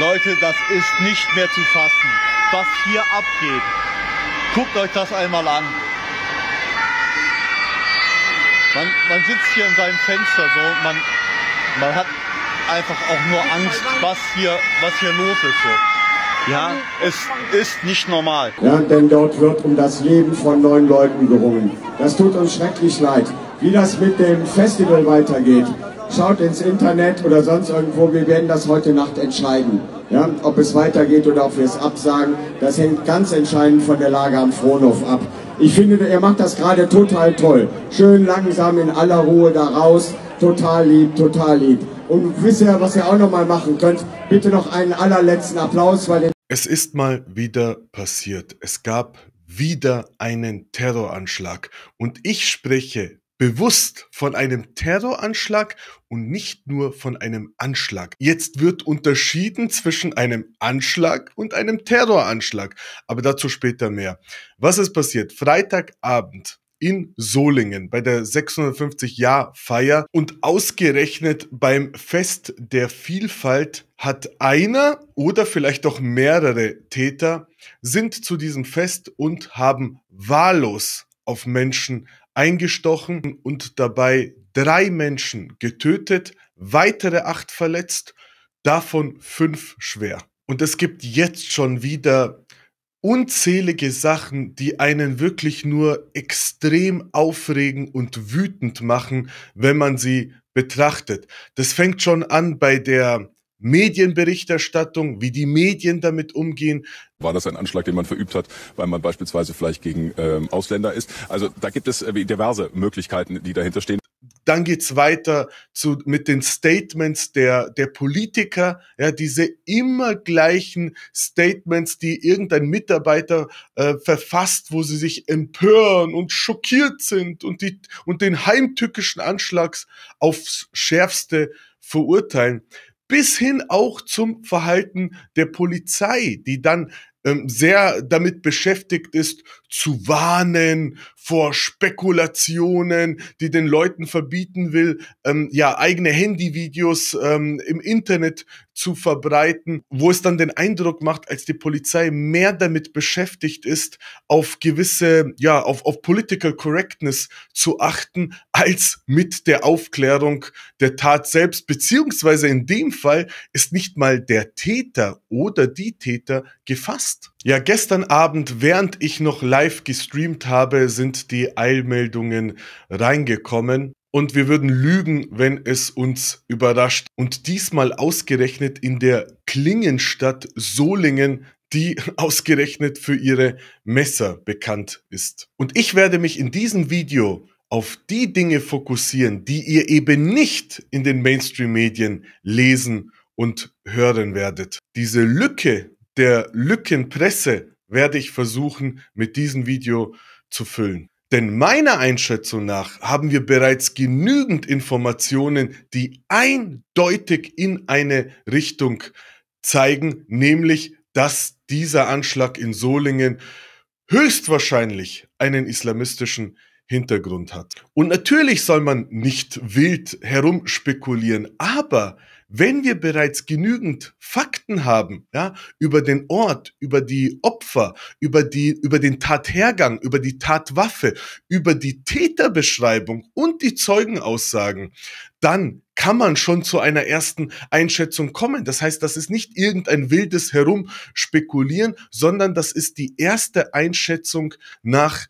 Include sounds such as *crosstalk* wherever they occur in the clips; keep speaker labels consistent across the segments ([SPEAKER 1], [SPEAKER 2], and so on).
[SPEAKER 1] Leute, das ist nicht mehr zu fassen, was hier abgeht. Guckt euch das einmal an. Man, man sitzt hier in seinem Fenster so, man, man hat einfach auch nur Angst, was hier, was hier los ist. So. Ja, es ist nicht normal. Ja, denn dort wird um das Leben von neun Leuten gerungen. Das tut uns schrecklich leid. Wie das mit dem Festival weitergeht, schaut ins Internet oder sonst irgendwo, wir werden das heute Nacht entscheiden.
[SPEAKER 2] Ja, ob es weitergeht oder ob wir es absagen, das hängt ganz entscheidend von der Lage am Frohnhof ab. Ich finde, er macht das gerade total toll. Schön langsam in aller Ruhe da raus. Total lieb, total lieb. Und wisst ihr, was ihr auch nochmal machen könnt? Bitte noch einen allerletzten Applaus, weil...
[SPEAKER 1] Es ist mal wieder passiert. Es gab wieder einen Terroranschlag. Und ich spreche bewusst von einem Terroranschlag und nicht nur von einem Anschlag. Jetzt wird unterschieden zwischen einem Anschlag und einem Terroranschlag, aber dazu später mehr. Was ist passiert? Freitagabend in Solingen bei der 650-Jahr-Feier und ausgerechnet beim Fest der Vielfalt hat einer oder vielleicht auch mehrere Täter sind zu diesem Fest und haben wahllos auf Menschen eingestochen und dabei drei Menschen getötet, weitere acht verletzt, davon fünf schwer. Und es gibt jetzt schon wieder unzählige Sachen, die einen wirklich nur extrem aufregen und wütend machen, wenn man sie betrachtet. Das fängt schon an bei der Medienberichterstattung, wie die Medien damit umgehen. War das ein Anschlag, den man verübt hat, weil man beispielsweise vielleicht gegen ähm, Ausländer ist? Also da gibt es äh, diverse Möglichkeiten, die dahinter stehen. Dann geht's weiter zu, mit den Statements der, der Politiker, ja, diese immer gleichen Statements, die irgendein Mitarbeiter äh, verfasst, wo sie sich empören und schockiert sind und, die, und den heimtückischen Anschlags aufs Schärfste verurteilen bis hin auch zum Verhalten der Polizei, die dann ähm, sehr damit beschäftigt ist, zu warnen, vor Spekulationen, die den Leuten verbieten will, ähm, ja, eigene Handyvideos ähm, im Internet zu verbreiten, wo es dann den Eindruck macht, als die Polizei mehr damit beschäftigt ist, auf gewisse, ja, auf, auf Political Correctness zu achten, als mit der Aufklärung der Tat selbst, beziehungsweise in dem Fall ist nicht mal der Täter oder die Täter gefasst. Ja, gestern Abend, während ich noch live gestreamt habe, sind sind die Eilmeldungen reingekommen. Und wir würden lügen, wenn es uns überrascht. Und diesmal ausgerechnet in der Klingenstadt Solingen, die *laughs* ausgerechnet für ihre Messer bekannt ist. Und ich werde mich in diesem Video auf die Dinge fokussieren, die ihr eben nicht in den Mainstream-Medien lesen und hören werdet. Diese Lücke der Lückenpresse werde ich versuchen, mit diesem Video zu zu füllen. Denn meiner Einschätzung nach haben wir bereits genügend Informationen, die eindeutig in eine Richtung zeigen, nämlich, dass dieser Anschlag in Solingen höchstwahrscheinlich einen islamistischen Hintergrund hat. Und natürlich soll man nicht wild herumspekulieren, aber wenn wir bereits genügend Fakten haben, ja, über den Ort, über die Opfer, über die, über den Tathergang, über die Tatwaffe, über die Täterbeschreibung und die Zeugenaussagen, dann kann man schon zu einer ersten Einschätzung kommen. Das heißt, das ist nicht irgendein wildes Herumspekulieren, sondern das ist die erste Einschätzung nach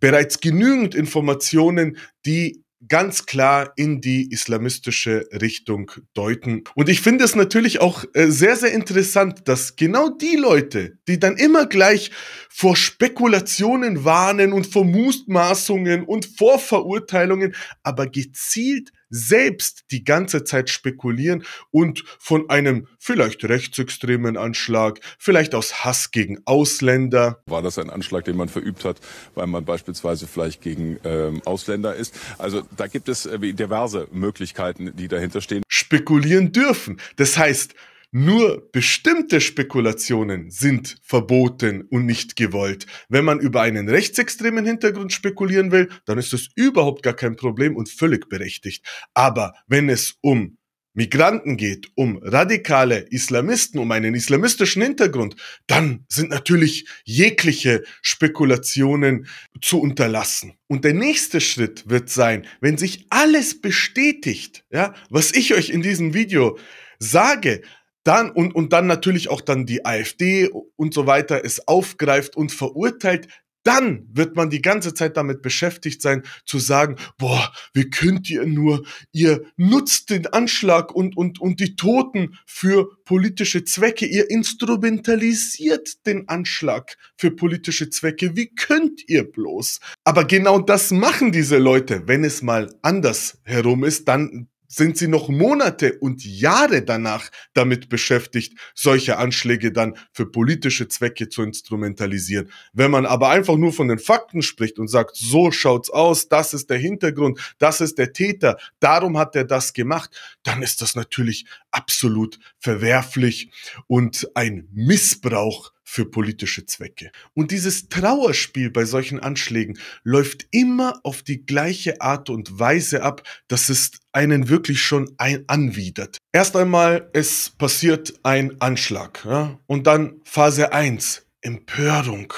[SPEAKER 1] bereits genügend Informationen, die ganz klar in die islamistische Richtung deuten. Und ich finde es natürlich auch äh, sehr, sehr interessant, dass genau die Leute, die dann immer gleich vor Spekulationen warnen und vor Mutmaßungen und vor Verurteilungen, aber gezielt selbst die ganze Zeit spekulieren und von einem vielleicht rechtsextremen Anschlag, vielleicht aus Hass gegen Ausländer. War das ein Anschlag, den man verübt hat, weil man beispielsweise vielleicht gegen ähm, Ausländer ist? Also da gibt es äh, diverse Möglichkeiten, die dahinter stehen. Spekulieren dürfen. Das heißt, nur bestimmte Spekulationen sind verboten und nicht gewollt. Wenn man über einen rechtsextremen Hintergrund spekulieren will, dann ist das überhaupt gar kein Problem und völlig berechtigt. Aber wenn es um Migranten geht, um radikale Islamisten, um einen islamistischen Hintergrund, dann sind natürlich jegliche Spekulationen zu unterlassen. Und der nächste Schritt wird sein, wenn sich alles bestätigt, ja, was ich euch in diesem Video sage, dann und, und dann natürlich auch dann die AfD und so weiter es aufgreift und verurteilt, dann wird man die ganze Zeit damit beschäftigt sein, zu sagen, boah, wie könnt ihr nur, ihr nutzt den Anschlag und, und, und die Toten für politische Zwecke, ihr instrumentalisiert den Anschlag für politische Zwecke, wie könnt ihr bloß? Aber genau das machen diese Leute, wenn es mal anders herum ist, dann sind sie noch Monate und Jahre danach damit beschäftigt, solche Anschläge dann für politische Zwecke zu instrumentalisieren. Wenn man aber einfach nur von den Fakten spricht und sagt, so schaut's aus, das ist der Hintergrund, das ist der Täter, darum hat er das gemacht, dann ist das natürlich absolut verwerflich und ein Missbrauch für politische Zwecke. Und dieses Trauerspiel bei solchen Anschlägen läuft immer auf die gleiche Art und Weise ab, dass es einen wirklich schon ein anwidert. Erst einmal, es passiert ein Anschlag. Ja? Und dann Phase 1, Empörung.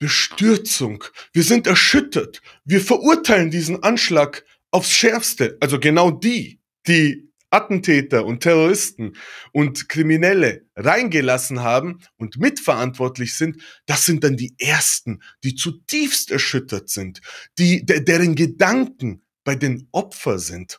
[SPEAKER 1] Bestürzung. Wir sind erschüttert. Wir verurteilen diesen Anschlag aufs Schärfste. Also genau die, die Attentäter und Terroristen und Kriminelle reingelassen haben und mitverantwortlich sind, das sind dann die Ersten, die zutiefst erschüttert sind, die, deren Gedanken bei den Opfern sind.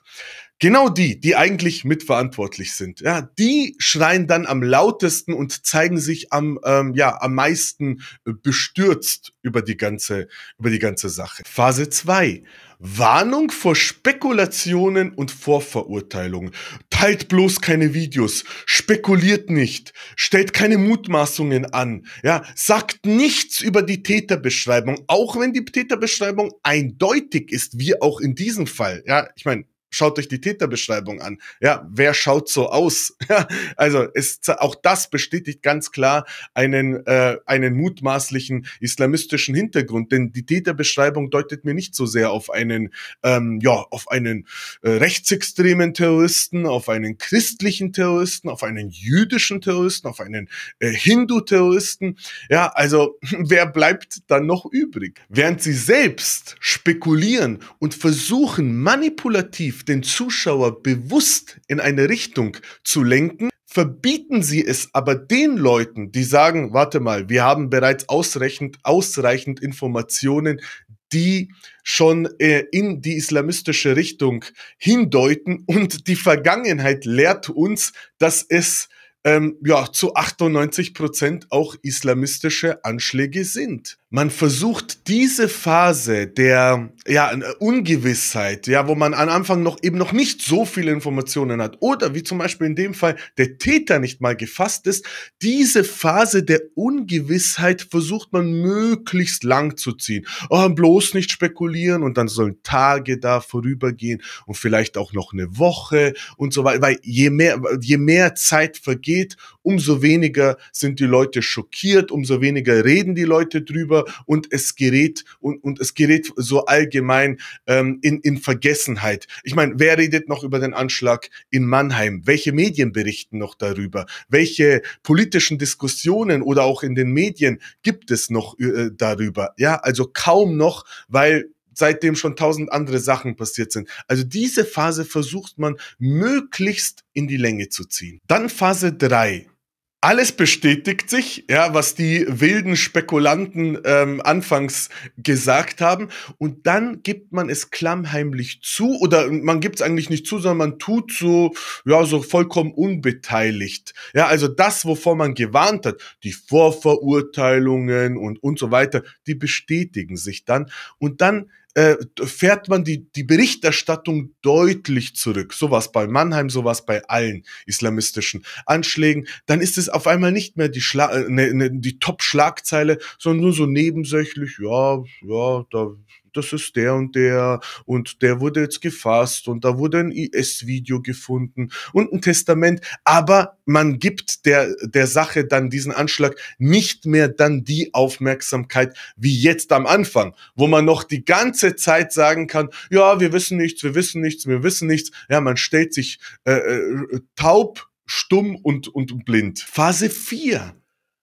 [SPEAKER 1] Genau die, die eigentlich mitverantwortlich sind, ja, die schreien dann am lautesten und zeigen sich am, ähm, ja, am meisten bestürzt über die ganze, über die ganze Sache. Phase 2. Warnung vor Spekulationen und Vorverurteilungen. Teilt bloß keine Videos, spekuliert nicht, stellt keine Mutmaßungen an, ja, sagt nichts über die Täterbeschreibung, auch wenn die Täterbeschreibung eindeutig ist, wie auch in diesem Fall. Ja, ich meine, Schaut euch die Täterbeschreibung an. Ja, wer schaut so aus? *laughs* Ja, also es, auch das bestätigt ganz klar einen, äh, einen mutmaßlichen islamistischen Hintergrund, denn die Täterbeschreibung deutet mir nicht so sehr auf einen, ähm, ja, auf einen äh, rechtsextremen Terroristen, auf einen christlichen Terroristen, auf einen jüdischen Terroristen, auf einen äh, Hindu-Terroristen. Ja, also *laughs* wer bleibt dann noch übrig? Während sie selbst spekulieren und versuchen manipulativ den Zuschauer bewusst in eine Richtung zu lenken, verbieten sie es aber den Leuten, die sagen, warte mal, wir haben bereits ausreichend, ausreichend Informationen, die schon äh, in die islamistische Richtung hindeuten und die Vergangenheit lehrt uns, dass es ähm, ja, zu 98 Prozent auch islamistische Anschläge sind. Man versucht diese Phase der ja, Ungewissheit, ja, wo man am Anfang noch eben noch nicht so viele Informationen hat oder wie zum Beispiel in dem Fall der Täter nicht mal gefasst ist, diese Phase der Ungewissheit versucht man möglichst lang zu ziehen. Oh, bloß nicht spekulieren und dann sollen Tage da vorübergehen und vielleicht auch noch eine Woche und so weiter, weil je mehr, je mehr Zeit vergeht, geht, umso weniger sind die Leute schockiert, umso weniger reden die Leute drüber und es gerät und, und es gerät so allgemein ähm, in, in Vergessenheit. Ich meine, wer redet noch über den Anschlag in Mannheim? Welche Medien berichten noch darüber? Welche politischen Diskussionen oder auch in den Medien gibt es noch äh, darüber? Ja, also kaum noch, weil seitdem schon tausend andere Sachen passiert sind. Also diese Phase versucht man möglichst in die Länge zu ziehen. Dann Phase 3. alles bestätigt sich, ja, was die wilden Spekulanten ähm, anfangs gesagt haben. Und dann gibt man es klammheimlich zu, oder man gibt es eigentlich nicht zu, sondern man tut so, ja, so vollkommen unbeteiligt. Ja, also das, wovor man gewarnt hat, die Vorverurteilungen und, und so weiter, die bestätigen sich dann. Und dann äh, fährt man die, die Berichterstattung deutlich zurück. Sowas bei Mannheim, sowas bei allen islamistischen Anschlägen. Dann ist es auf einmal nicht mehr die, Schla äh, ne, ne, die Top-Schlagzeile, sondern nur so nebensächlich, ja, ja, da das ist der und der und der wurde jetzt gefasst und da wurde ein IS-Video gefunden und ein Testament, aber man gibt der, der Sache dann diesen Anschlag nicht mehr dann die Aufmerksamkeit wie jetzt am Anfang, wo man noch die ganze Zeit sagen kann, ja, wir wissen nichts, wir wissen nichts, wir wissen nichts. Ja, man stellt sich äh, äh taub, stumm und, und blind. Phase 4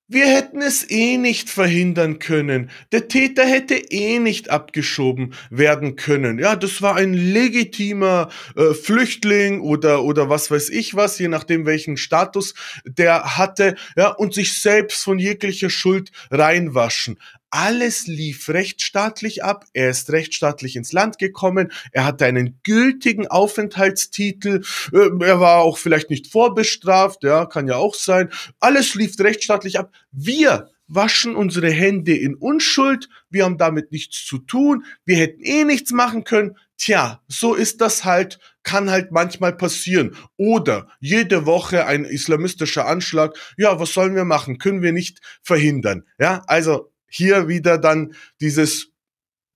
[SPEAKER 1] wir hätten es eh nicht verhindern können. Der Täter hätte eh nicht abgeschoben werden können. Ja, das war ein legitimer äh, Flüchtling oder, oder was weiß ich was, je nachdem welchen Status der hatte, ja, und sich selbst von jeglicher Schuld reinwaschen alles lief rechtsstaatlich ab. Er ist rechtsstaatlich ins Land gekommen. Er hatte einen gültigen Aufenthaltstitel. Ähm, er war auch vielleicht nicht vorbestraft. Ja, kann ja auch sein. Alles lief rechtsstaatlich ab. Wir waschen unsere Hände in Unschuld. Wir haben damit nichts zu tun. Wir hätten eh nichts machen können. Tja, so ist das halt, kann halt manchmal passieren. Oder jede Woche ein islamistischer Anschlag. Ja, was sollen wir machen? Können wir nicht verhindern. Ja, also hier wieder dann dieses,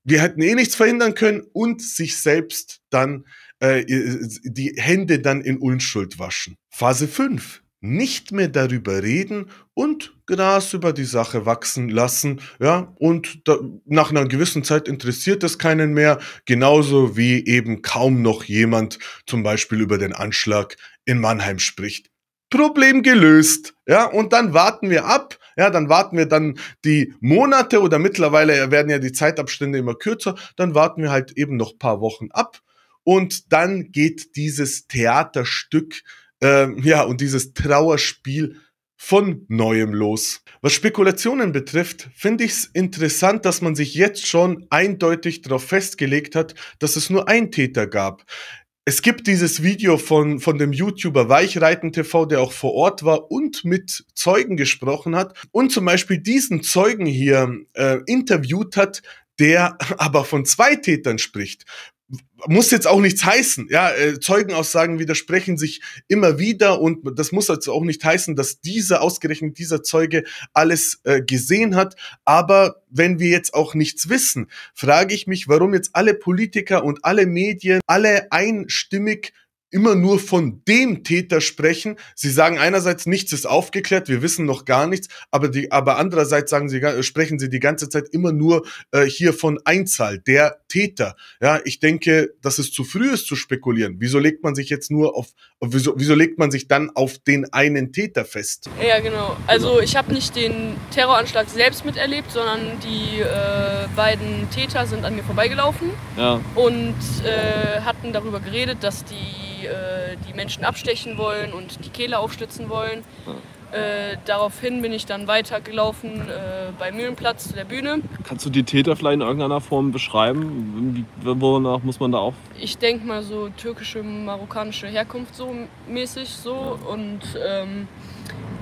[SPEAKER 1] wir hätten eh nichts verhindern können und sich selbst dann äh, die Hände dann in Unschuld waschen. Phase 5 nicht mehr darüber reden und Gras über die Sache wachsen lassen, ja, und da, nach einer gewissen Zeit interessiert es keinen mehr, genauso wie eben kaum noch jemand zum Beispiel über den Anschlag in Mannheim spricht. Problem gelöst. Ja, und dann warten wir ab. Ja, dann warten wir dann die Monate oder mittlerweile werden ja die Zeitabstände immer kürzer. Dann warten wir halt eben noch paar Wochen ab. Und dann geht dieses Theaterstück, äh, ja, und dieses Trauerspiel von neuem los. Was Spekulationen betrifft, finde ich es interessant, dass man sich jetzt schon eindeutig darauf festgelegt hat, dass es nur einen Täter gab es gibt dieses Video von, von dem YouTuber Weichreiten TV, der auch vor Ort war und mit Zeugen gesprochen hat und zum Beispiel diesen Zeugen hier äh, interviewt hat, der *laughs* aber von zwei Tätern spricht muss jetzt auch nichts heißen. Ja, äh, Zeugenaussagen widersprechen sich immer wieder und das muss also auch nicht heißen, dass dieser ausgerechnet dieser Zeuge alles äh, gesehen hat. Aber wenn wir jetzt auch nichts wissen, frage ich mich, warum jetzt alle Politiker und alle Medien alle einstimmig immer nur von dem Täter sprechen. Sie sagen einerseits, nichts ist aufgeklärt, wir wissen noch gar nichts, aber, die, aber andererseits sagen sie, äh, sprechen sie die ganze Zeit immer nur äh, hier von Einzahl, der Täter. Ja, ich denke, dass es zu früh ist zu spekulieren. Wieso legt man sich jetzt nur auf, wieso, wieso legt man sich dann auf den einen Täter fest?
[SPEAKER 2] Ja, genau. Also ich habe nicht den Terroranschlag selbst miterlebt, sondern die äh, beiden Täter sind an mir vorbeigelaufen ja. und äh, hatten darüber geredet, dass die die äh, die Menschen abstechen wollen und die Kehle aufschlitzen wollen. Äh, daraufhin bin ich dann weitergelaufen äh, bei Mühlenplatz zu der Bühne.
[SPEAKER 1] Kannst du die Täter vielleicht in
[SPEAKER 2] irgendeiner Form beschreiben? Wie, wonach muss man da auch? Ich denke mal so türkische, marokkanische Herkunft so mäßig so. Und ähm,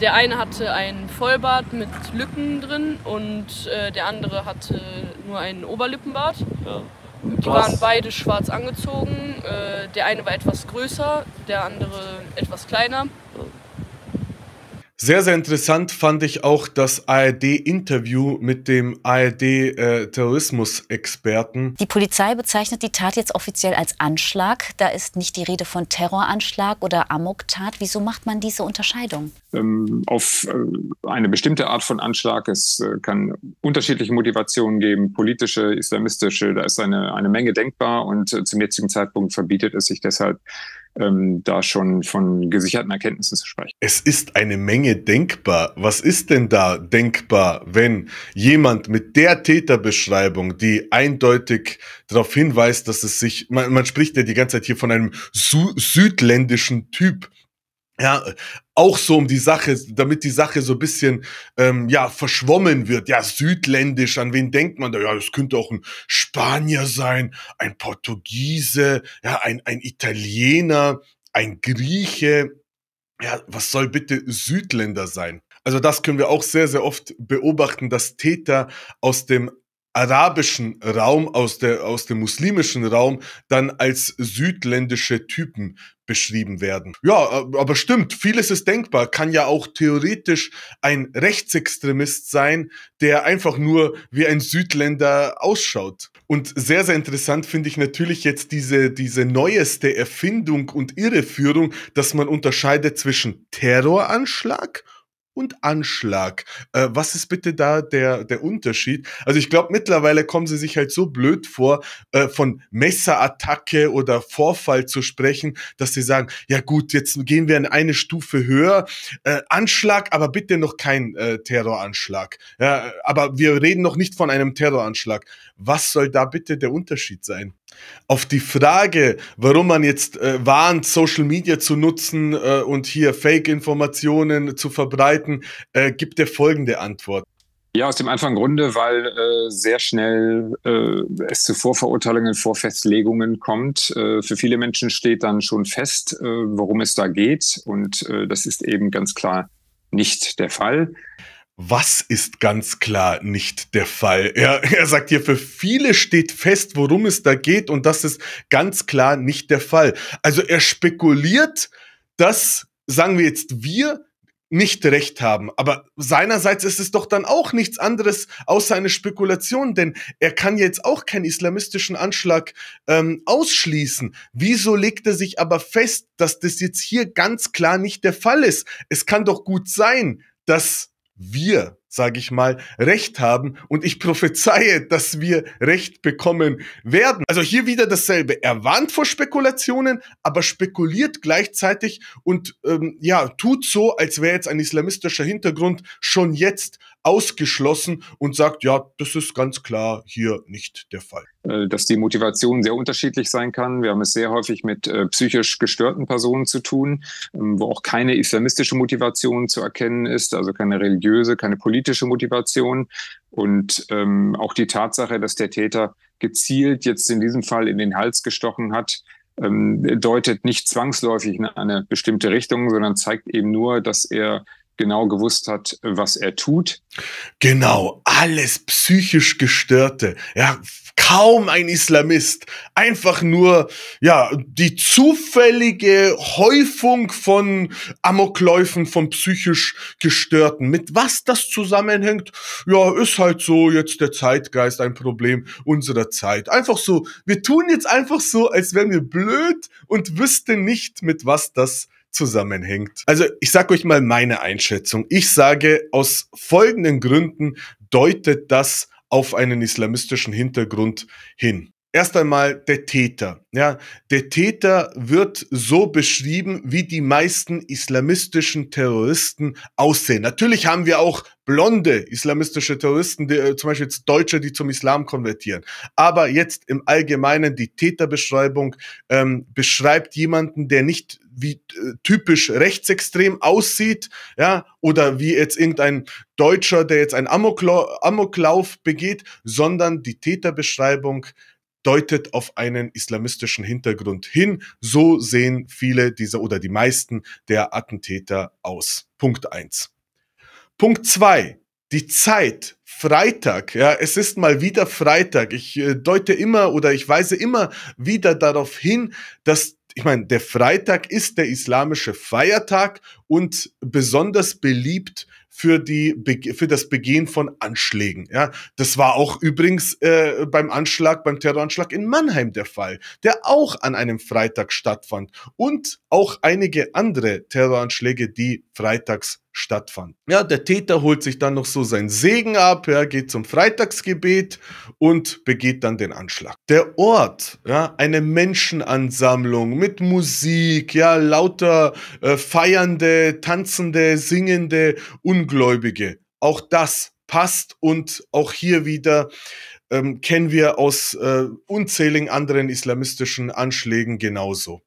[SPEAKER 2] der eine hatte einen Vollbart mit Lücken drin und äh, der andere hatte nur einen Oberlippenbart. Ja. Die waren beide schwarz angezogen. Äh, der eine war etwas größer, der andere etwas kleiner.
[SPEAKER 1] Sehr, sehr interessant fand ich auch das ARD-Interview mit dem ARD-Terrorismusexperten. terrorismus
[SPEAKER 2] Die Polizei bezeichnet die Tat jetzt offiziell als Anschlag. Da ist nicht die Rede von Terroranschlag oder Amok-Tat. Wieso macht man diese Unterscheidung? Ähm, auf äh, eine bestimmte Art von Anschlag. Es äh, kann unterschiedliche Motivationen geben, politische, islamistische. Da ist eine, eine Menge denkbar und äh, zum jetzigen Zeitpunkt verbietet es sich deshalb, ähm, da schon von gesicherten Erkenntnissen zu sprechen. Es ist eine Menge denkbar.
[SPEAKER 1] Was ist denn da denkbar, wenn jemand mit der Täterbeschreibung, die eindeutig darauf hinweist, dass es sich, man, man spricht ja die ganze Zeit hier von einem Su südländischen Typ, ja, auch so um die Sache, damit die Sache so ein bisschen ähm, ja verschwommen wird. Ja, südländisch, an wen denkt man da? Ja, es könnte auch ein Spanier sein, ein Portugiese, ja, ein, ein Italiener, ein Grieche. Ja, was soll bitte Südländer sein? Also das können wir auch sehr, sehr oft beobachten, dass Täter aus dem arabischen Raum, aus, der, aus dem muslimischen Raum dann als südländische Typen beschrieben werden. Ja, aber stimmt, vieles ist denkbar. Kann ja auch theoretisch ein Rechtsextremist sein, der einfach nur wie ein Südländer ausschaut. Und sehr, sehr interessant finde ich natürlich jetzt diese, diese neueste Erfindung und Irreführung, dass man unterscheidet zwischen Terroranschlag und und Anschlag. Äh, was ist bitte da der, der Unterschied? Also ich glaube, mittlerweile kommen sie sich halt so blöd vor, äh, von Messerattacke oder Vorfall zu sprechen, dass sie sagen, ja gut, jetzt gehen wir in eine Stufe höher. Äh, Anschlag, aber bitte noch kein äh, Terroranschlag. Ja, aber wir reden noch nicht von einem Terroranschlag. Was soll da bitte der Unterschied sein? Auf die Frage, warum man jetzt äh, warnt, Social Media zu nutzen äh, und hier Fake-Informationen zu verbreiten,
[SPEAKER 2] äh, gibt er folgende Antwort. Ja, aus dem einfachen Grunde, weil äh, sehr schnell äh, es zu Vorverurteilungen, Vorfestlegungen kommt. Äh, für viele Menschen steht dann schon fest, äh, worum es da geht. Und äh, das ist eben ganz klar nicht der Fall was ist ganz klar nicht der Fall? Er, *laughs* er sagt hier, für
[SPEAKER 1] viele steht fest, worum es da geht und das ist ganz klar nicht der Fall. Also er spekuliert, dass, sagen wir jetzt, wir nicht recht haben. Aber seinerseits ist es doch dann auch nichts anderes außer eine Spekulation, denn er kann jetzt auch keinen islamistischen Anschlag ähm, ausschließen. Wieso legt er sich aber fest, dass das jetzt hier ganz klar nicht der Fall ist? Es kann doch gut sein, dass wir, sage ich mal, Recht haben und ich prophezeie, dass wir Recht bekommen werden. Also hier wieder dasselbe. Er warnt vor Spekulationen, aber spekuliert gleichzeitig und ähm, ja, tut so, als wäre jetzt ein islamistischer Hintergrund schon jetzt ausgeschlossen und sagt, ja, das ist ganz klar hier
[SPEAKER 2] nicht der Fall. Äh, dass die Motivation sehr unterschiedlich sein kann. Wir haben es sehr häufig mit äh, psychisch gestörten Personen zu tun, ähm, wo auch keine islamistische Motivation zu erkennen ist, also keine religiöse, keine politische Motivation. Und ähm, auch die Tatsache, dass der Täter gezielt jetzt in diesem Fall in den Hals gestochen hat, ähm, deutet nicht zwangsläufig in eine bestimmte Richtung, sondern zeigt eben nur, dass er genau gewusst hat, was er tut. Genau, alles psychisch gestörte. Ja,
[SPEAKER 1] kaum ein Islamist. Einfach nur, ja, die zufällige Häufung von Amokläufen von psychisch gestörten. Mit was das zusammenhängt, ja, ist halt so jetzt der Zeitgeist ein Problem unserer Zeit. Einfach so, wir tun jetzt einfach so, als wären wir blöd und wüssten nicht, mit was das zusammenhängt. Also ich sage euch mal meine Einschätzung. Ich sage, aus folgenden Gründen deutet das auf einen islamistischen Hintergrund hin. Erst einmal der Täter. Ja, der Täter wird so beschrieben, wie die meisten islamistischen Terroristen aussehen. Natürlich haben wir auch blonde islamistische Terroristen, die, äh, zum Beispiel Deutsche, die zum Islam konvertieren. Aber jetzt im Allgemeinen die Täterbeschreibung ähm, beschreibt jemanden, der nicht wie äh, typisch rechtsextrem aussieht, ja, oder wie jetzt irgendein Deutscher, der jetzt einen Amokla Amoklauf begeht, sondern die Täterbeschreibung deutet auf einen islamistischen Hintergrund hin. So sehen viele dieser oder die meisten der Attentäter aus. Punkt eins. Punkt zwei die Zeit, Freitag, ja, es ist mal wieder Freitag. Ich äh, deute immer oder ich weise immer wieder darauf hin, dass ich meine, der Freitag ist der islamische Feiertag und besonders beliebt für die für das Begehen von Anschlägen. Ja, das war auch übrigens äh, beim Anschlag, beim Terroranschlag in Mannheim der Fall, der auch an einem Freitag stattfand und auch einige andere Terroranschläge, die freitags stattfand. Ja, der Täter holt sich dann noch so seinen Segen ab, ja, geht zum Freitagsgebet und begeht dann den Anschlag. Der Ort, ja, eine Menschenansammlung mit Musik, ja, lauter äh, feiernde, tanzende, singende Ungläubige. Auch das passt und auch hier wieder ähm, kennen wir aus äh, unzähligen anderen islamistischen Anschlägen genauso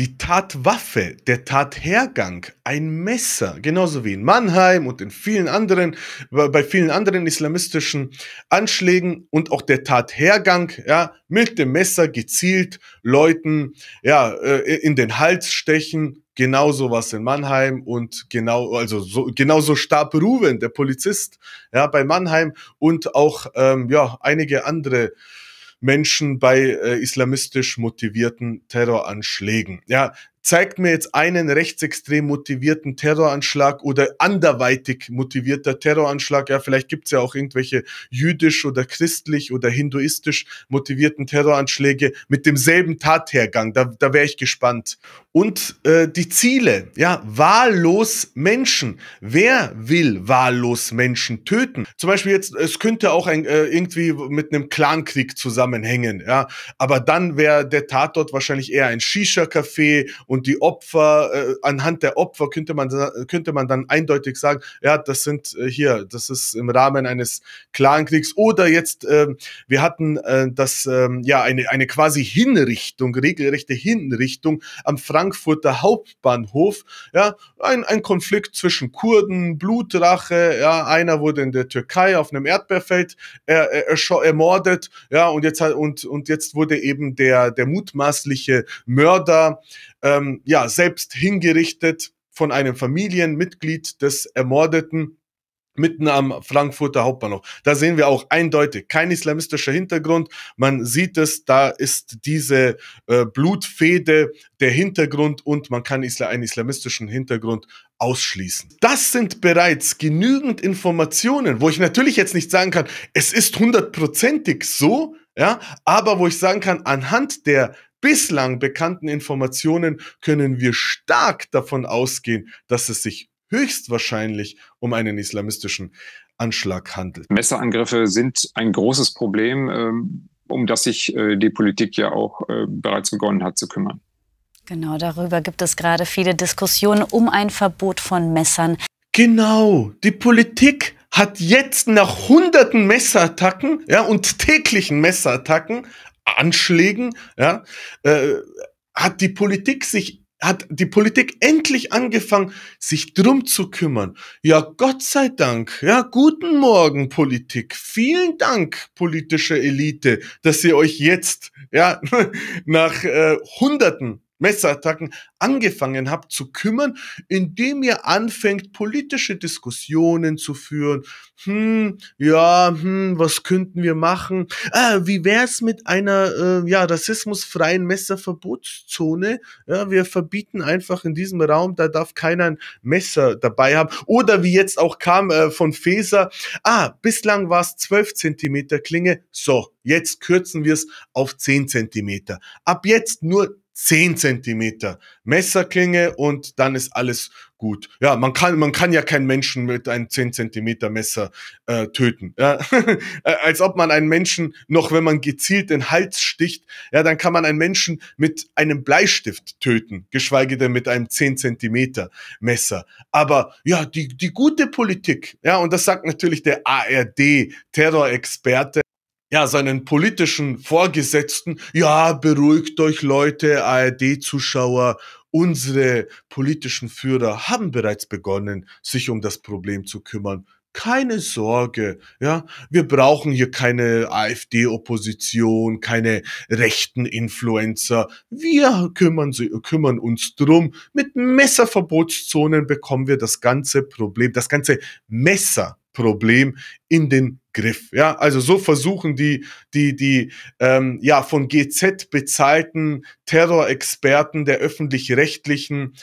[SPEAKER 1] die Tatwaffe, der Tathergang, ein Messer, genauso wie in Mannheim und in vielen anderen, bei vielen anderen islamistischen Anschlägen und auch der Tathergang, ja, mit dem Messer gezielt Leuten, ja, äh, in den Hals stechen, genauso was in Mannheim und genau, also so, genauso starb Ruben, der Polizist, ja, bei Mannheim und auch, ähm, ja, einige andere Menschen bei äh, islamistisch motivierten Terroranschlägen. Ja, zeigt mir jetzt einen rechtsextrem motivierten Terroranschlag oder anderweitig motivierter Terroranschlag. Ja, vielleicht gibt es ja auch irgendwelche jüdisch oder christlich oder hinduistisch motivierten Terroranschläge mit demselben Tathergang. Da, da wäre ich gespannt. Und äh, die Ziele, ja, wahllos Menschen. Wer will wahllos Menschen töten? Zum Beispiel jetzt, es könnte auch ein, äh, irgendwie mit einem Clankrieg zusammenhängen, ja. Aber dann wäre der Tatort wahrscheinlich eher ein Shisha-Café und die Opfer, äh, anhand der Opfer könnte man, könnte man dann eindeutig sagen, ja, das sind äh, hier, das ist im Rahmen eines Clankriegs oder jetzt, äh, wir hatten äh, das, äh, ja, eine, eine quasi Hinrichtung, regelrechte Hinrichtung am Frankfurter Hauptbahnhof, ja, ein, ein Konflikt zwischen Kurden, Blutrache, ja, einer wurde in der Türkei auf einem Erdbeerfeld er, er, er, ermordet, ja, und jetzt, und, und jetzt wurde eben der, der mutmaßliche Mörder äh, ähm, ja, selbst hingerichtet von einem Familienmitglied des Ermordeten mitten am Frankfurter Hauptbahnhof. Da sehen wir auch eindeutig kein islamistischer Hintergrund. Man sieht es, da ist diese äh, Blutfehde der Hintergrund und man kann isla einen islamistischen Hintergrund ausschließen. Das sind bereits genügend Informationen, wo ich natürlich jetzt nicht sagen kann, es ist hundertprozentig so, ja, aber wo ich sagen kann, anhand der bislang bekannten Informationen können wir stark davon ausgehen, dass es sich höchstwahrscheinlich um einen islamistischen Anschlag handelt.
[SPEAKER 2] Messerangriffe sind ein großes Problem, ähm, um das sich äh, die Politik ja auch äh, bereits begonnen hat zu kümmern. Genau, darüber gibt es gerade viele Diskussionen um ein Verbot von Messern.
[SPEAKER 1] Genau, die Politik hat jetzt nach hunderten Messerattacken ja, und täglichen Messerattacken Anschlägen, ja, äh, hat die Politik sich hat die Politik endlich angefangen, sich drum zu kümmern. Ja, Gott sei Dank. Ja, guten Morgen, Politik. Vielen Dank, politische Elite, dass ihr euch jetzt, ja, *laughs* nach äh, Hunderten Messerattacken angefangen habt zu kümmern, indem ihr anfängt, politische Diskussionen zu führen. Hm, ja, hm, was könnten wir machen? Ah, wie wär's mit einer äh, ja, rassismusfreien Messerverbotszone? Ja, wir verbieten einfach in diesem Raum, da darf keiner ein Messer dabei haben. Oder wie jetzt auch kam äh, von Feser, ah, bislang war's 12 Zentimeter Klinge, so, jetzt kürzen wir es auf 10 Zentimeter. Ab jetzt nur 10 cm Messerklinge und dann ist alles gut. Ja, man kann, man kann ja keinen Menschen mit einem 10 cm Messer äh, töten. Ja? *laughs* Äh, als ob man einen Menschen, noch wenn man gezielt den Hals sticht, ja, dann kann man einen Menschen mit einem Bleistift töten, geschweige denn mit einem 10 cm Messer. Aber ja, die, die gute Politik, ja, und das sagt natürlich der ARD-Terrorexperte, ja, seinen politischen Vorgesetzten, ja, beruhigt euch Leute, ARD-Zuschauer, unsere politischen Führer haben bereits begonnen, sich um das Problem zu kümmern. Keine Sorge, ja, wir brauchen hier keine AfD-Opposition, keine rechten Influencer. Wir kümmern, kümmern uns drum. Mit Messerverbotszonen bekommen wir das ganze Problem, das ganze Messerproblem in den Griff. Ja, also so versuchen die, die, die ähm, ja von GZ bezahlten Terrorexperten der öffentlich-rechtlichen,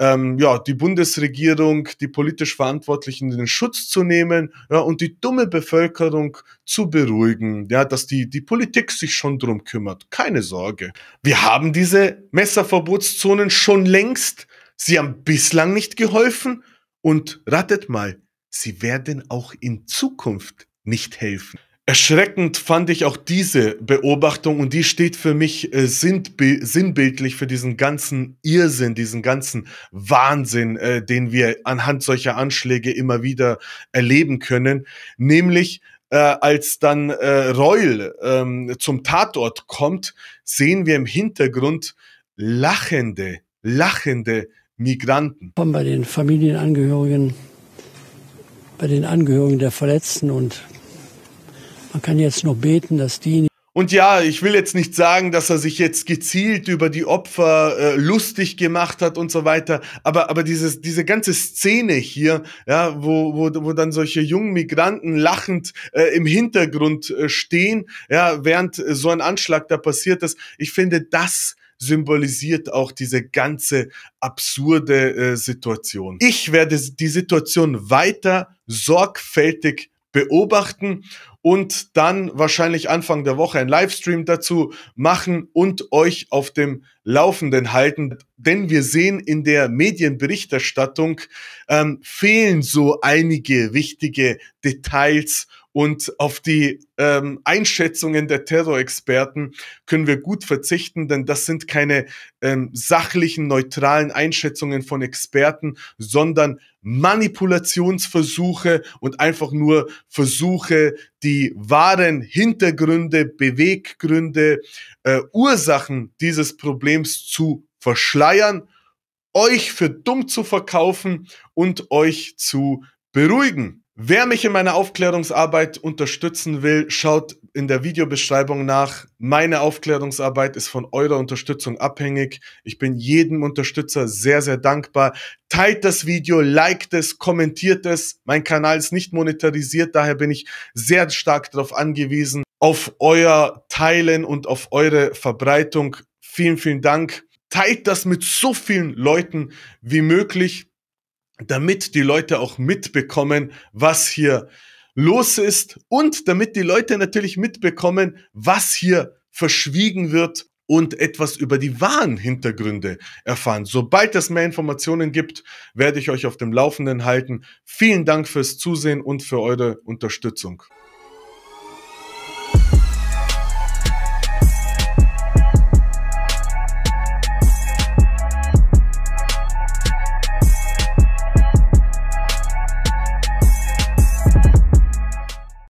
[SPEAKER 1] ähm, ja, die Bundesregierung, die politisch Verantwortlichen in den Schutz zu nehmen ja, und die dumme Bevölkerung zu beruhigen, ja, dass die, die Politik sich schon drum kümmert. Keine Sorge. Wir haben diese Messerverbotszonen schon längst. Sie haben bislang nicht geholfen und ratet mal, sie werden auch in Zukunft nicht helfen. Erschreckend fand ich auch diese Beobachtung und die steht für mich äh, sinnbildlich für diesen ganzen Irrsinn, diesen ganzen Wahnsinn, äh, den wir anhand solcher Anschläge immer wieder erleben können, nämlich äh, als dann äh, Reul ähm, zum Tatort kommt, sehen wir im Hintergrund lachende, lachende Migranten. Kommen bei den
[SPEAKER 2] Familienangehörigen bei den Angehörigen der Verletzten und man kann jetzt noch beten, dass die
[SPEAKER 1] und ja, ich will jetzt nicht sagen, dass er sich jetzt gezielt über die Opfer äh, lustig gemacht hat und so weiter, aber, aber dieses, diese ganze Szene hier, ja, wo, wo, wo dann solche jungen Migranten lachend äh, im Hintergrund äh, stehen, ja, während so ein Anschlag da passiert ist, ich finde das symbolisiert auch diese ganze absurde äh, Situation. Ich werde die Situation weiter sorgfältig beobachten und dann wahrscheinlich Anfang der Woche ein Livestream dazu machen und euch auf dem Laufenden halten. Denn wir sehen in der Medienberichterstattung ähm, fehlen so einige wichtige Details und auf die ähm, Einschätzungen der Terrorexperten können wir gut verzichten, denn das sind keine ähm, sachlichen, neutralen Einschätzungen von Experten, sondern Manipulationsversuche und einfach nur Versuche, die wahren Hintergründe, Beweggründe, äh, Ursachen dieses Problems zu verschleiern, euch für dumm zu verkaufen und euch zu beruhigen. Wer mich in meiner Aufklärungsarbeit unterstützen will, schaut in der Videobeschreibung nach, meine Aufklärungsarbeit ist von eurer Unterstützung abhängig. Ich bin jedem Unterstützer sehr, sehr dankbar. Teilt das Video, liked es, kommentiert es. Mein Kanal ist nicht monetarisiert, daher bin ich sehr stark darauf angewiesen, auf euer Teilen und auf eure Verbreitung. Vielen, vielen Dank. Teilt das mit so vielen Leuten wie möglich, damit die Leute auch mitbekommen, was hier los ist und damit die Leute natürlich mitbekommen, was hier verschwiegen wird und etwas über die wahren Hintergründe erfahren. Sobald es mehr Informationen gibt, werde ich euch auf dem Laufenden halten. Vielen Dank fürs Zusehen und für eure Unterstützung.